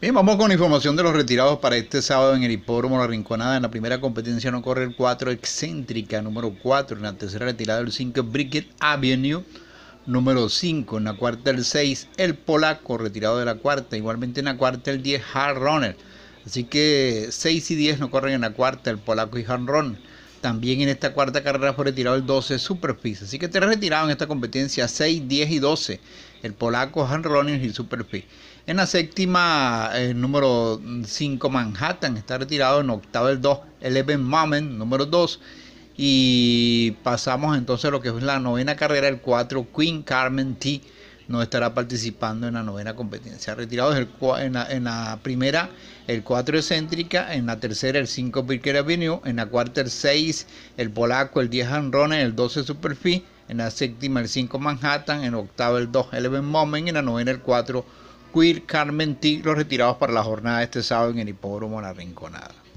Bien, vamos con información de los retirados para este sábado en el hipódromo La Rinconada. En la primera competencia no corre el 4 Excéntrica, número 4. En la tercera retirada el 5 Brigitte Avenue, número 5. En la cuarta el 6 El Polaco, retirado de la cuarta. Igualmente en la cuarta el 10 Hard Runner. Así que 6 y 10 no corren en la cuarta El Polaco y Hard Runner. También en esta cuarta carrera fue retirado el 12 Superfix. Así que te retirado en esta competencia 6, 10 y 12 el polaco Han Rollins y Super En la séptima, el eh, número 5 Manhattan está retirado. En octavo, el 2 Eleven Moment, número 2. Y pasamos entonces a lo que es la novena carrera, el 4 Queen Carmen T no estará participando en la novena competencia. Retirados el, en, la, primera el 4 excéntrica, en la tercera el 5 Birker Avenue, en la cuarta el 6 el polaco, el 10 Hanronen, el 12 Superfí, en la séptima el 5 Manhattan, en octava el 2 Eleven Moment, en la novena el 4 Queer Carmen T, los retirados para la jornada de este sábado en el hipódromo La Rinconada.